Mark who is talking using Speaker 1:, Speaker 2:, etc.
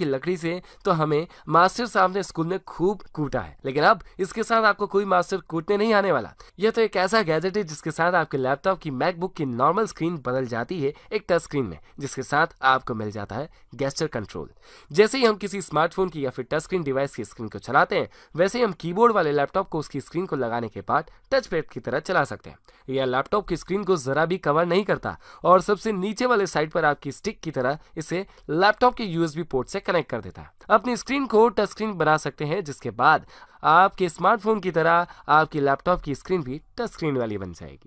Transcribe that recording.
Speaker 1: की लकड़ी से तो हमें मास्टर साहब ने स्कूल में खूब कूटा है लेकिन अब इसके साथ आपको कोई मास्टर कूटने नहीं आने वाला यह तो एक ऐसा गैजेट है जिसके साथ आपके लैपटॉप की मैकबुक की नॉर्मल स्क्रीन बदल जाती है एक टच स्क्रीन में जिसके साथ आपको मिल जाता है गेस्टर कंट्रोल जैसे ही हम किसी स्मार्टफोन की या फिर टच स्क्रीन डिवाइस की स्क्रीन को चलाते हैं वैसे ही हम कीबोर्ड वाले लैपटॉप को उसकी स्क्रीन को लगाने के बाद टच पैड की तरह चला सकते हैं यह लैपटॉप की स्क्रीन को जरा भी कवर नहीं करता और सबसे नीचे वाले साइड पर आपकी स्टिक की तरह इसे लैपटॉप के यूएसबी पोर्ट से कनेक्ट कर देता है अपनी स्क्रीन को टच स्क्रीन बना सकते हैं जिसके बाद आपके स्मार्टफोन की तरह आपकी लैपटॉप की स्क्रीन भी टच स्क्रीन वाली बन जाएगी